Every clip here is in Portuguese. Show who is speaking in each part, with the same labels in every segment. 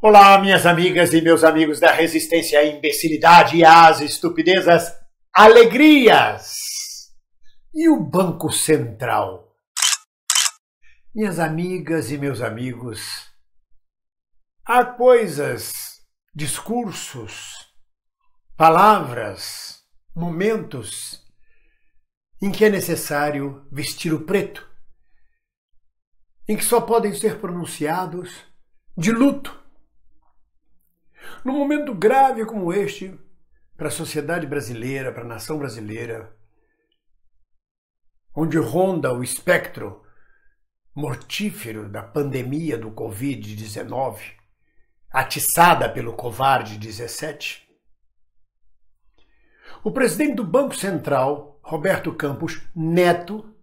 Speaker 1: Olá, minhas amigas e meus amigos da resistência à imbecilidade, e às estupidezas, alegrias! E o Banco Central? Minhas amigas e meus amigos, há coisas, discursos, palavras, momentos em que é necessário vestir o preto, em que só podem ser pronunciados de luto num momento grave como este, para a sociedade brasileira, para a nação brasileira, onde ronda o espectro mortífero da pandemia do Covid-19, atiçada pelo covarde 17, o presidente do Banco Central, Roberto Campos Neto,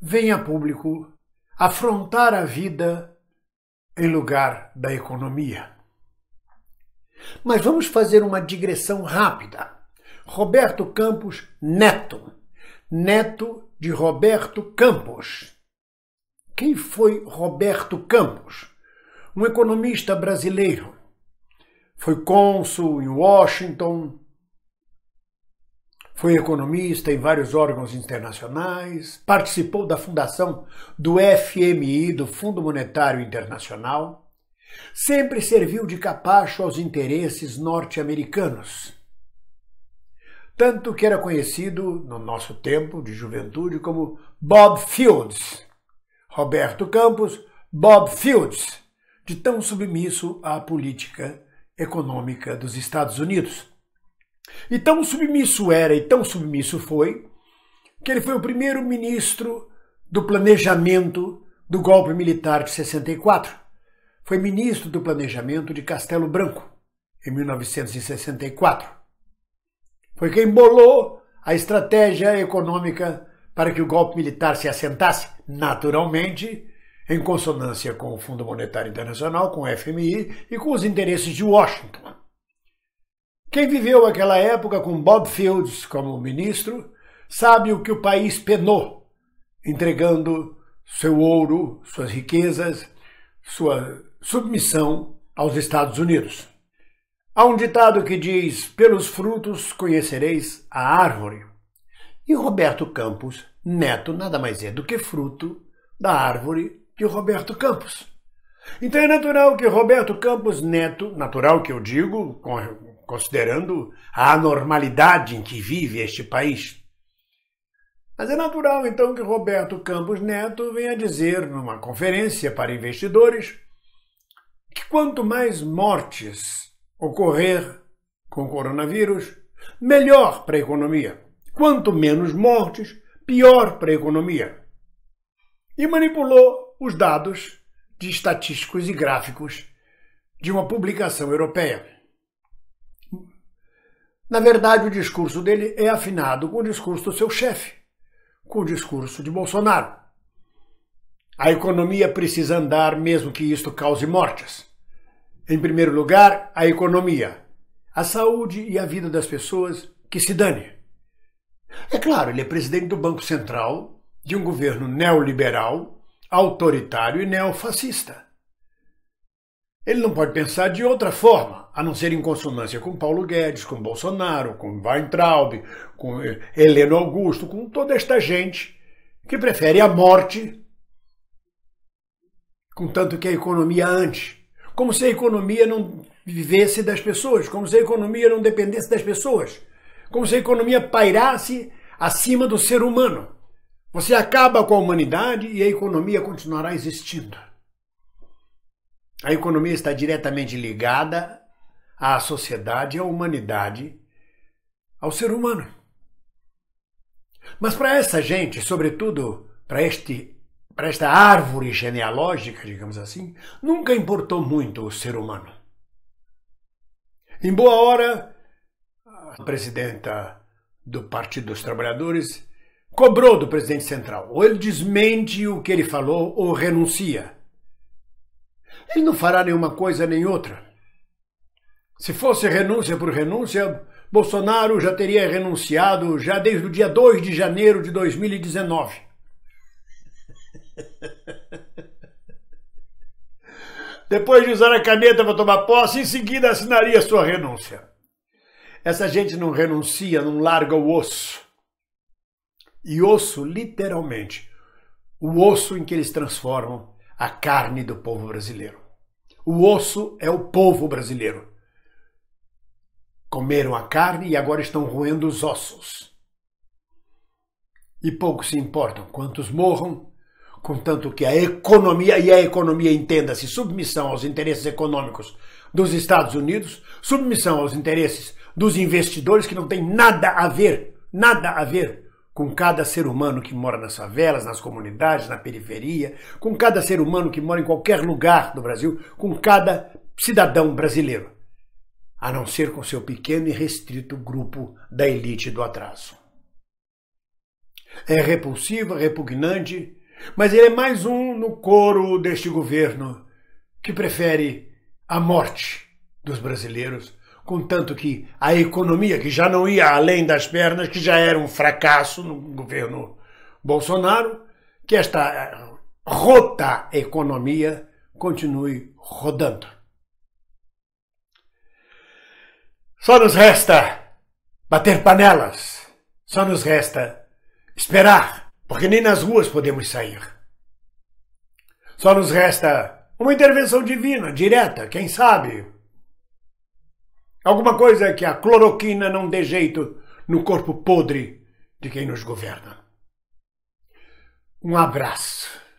Speaker 1: vem a público afrontar a vida em lugar da economia. Mas vamos fazer uma digressão rápida. Roberto Campos Neto, neto de Roberto Campos. Quem foi Roberto Campos? Um economista brasileiro. Foi cônsul em Washington, foi economista em vários órgãos internacionais, participou da fundação do FMI, do Fundo Monetário Internacional, Sempre serviu de capacho aos interesses norte-americanos. Tanto que era conhecido, no nosso tempo de juventude, como Bob Fields. Roberto Campos, Bob Fields, de tão submisso à política econômica dos Estados Unidos. E tão submisso era e tão submisso foi que ele foi o primeiro ministro do planejamento do golpe militar de 64 foi ministro do Planejamento de Castelo Branco, em 1964. Foi quem bolou a estratégia econômica para que o golpe militar se assentasse, naturalmente, em consonância com o Fundo Monetário Internacional, com o FMI e com os interesses de Washington. Quem viveu aquela época com Bob Fields como ministro sabe o que o país penou, entregando seu ouro, suas riquezas, sua submissão aos Estados Unidos. Há um ditado que diz: pelos frutos conhecereis a árvore. E Roberto Campos Neto nada mais é do que fruto da árvore de Roberto Campos. Então é natural que Roberto Campos Neto, natural que eu digo, considerando a anormalidade em que vive este país. Mas é natural então que Roberto Campos Neto venha dizer numa conferência para investidores que quanto mais mortes ocorrer com o coronavírus, melhor para a economia. Quanto menos mortes, pior para a economia. E manipulou os dados de estatísticos e gráficos de uma publicação europeia. Na verdade, o discurso dele é afinado com o discurso do seu chefe, com o discurso de Bolsonaro. A economia precisa andar, mesmo que isto cause mortes. Em primeiro lugar, a economia, a saúde e a vida das pessoas que se dane. É claro, ele é presidente do Banco Central, de um governo neoliberal, autoritário e neofascista. Ele não pode pensar de outra forma, a não ser em consonância com Paulo Guedes, com Bolsonaro, com Weintraub, com eh, Heleno Augusto, com toda esta gente que prefere a morte contanto que a economia ande. Como se a economia não vivesse das pessoas, como se a economia não dependesse das pessoas, como se a economia pairasse acima do ser humano. Você acaba com a humanidade e a economia continuará existindo. A economia está diretamente ligada à sociedade, à humanidade, ao ser humano. Mas para essa gente, sobretudo para este para esta árvore genealógica, digamos assim, nunca importou muito o ser humano. Em boa hora, a presidenta do Partido dos Trabalhadores cobrou do presidente central. Ou ele desmente o que ele falou ou renuncia. Ele não fará nenhuma coisa nem outra. Se fosse renúncia por renúncia, Bolsonaro já teria renunciado já desde o dia 2 de janeiro de 2019. Depois de usar a caneta para tomar posse, em seguida assinaria sua renúncia. Essa gente não renuncia, não larga o osso. E osso, literalmente, o osso em que eles transformam a carne do povo brasileiro. O osso é o povo brasileiro. Comeram a carne e agora estão roendo os ossos. E pouco se importam quantos morram, contanto que a economia, e a economia entenda-se submissão aos interesses econômicos dos Estados Unidos, submissão aos interesses dos investidores, que não tem nada a ver, nada a ver com cada ser humano que mora nas favelas, nas comunidades, na periferia, com cada ser humano que mora em qualquer lugar do Brasil, com cada cidadão brasileiro, a não ser com seu pequeno e restrito grupo da elite do atraso. É repulsiva, repugnante, mas ele é mais um no coro deste governo que prefere a morte dos brasileiros, contanto que a economia, que já não ia além das pernas, que já era um fracasso no governo Bolsonaro, que esta eh, rota economia continue rodando. Só nos resta bater panelas, só nos resta esperar porque nem nas ruas podemos sair. Só nos resta uma intervenção divina, direta, quem sabe? Alguma coisa que a cloroquina não dê jeito no corpo podre de quem nos governa. Um abraço.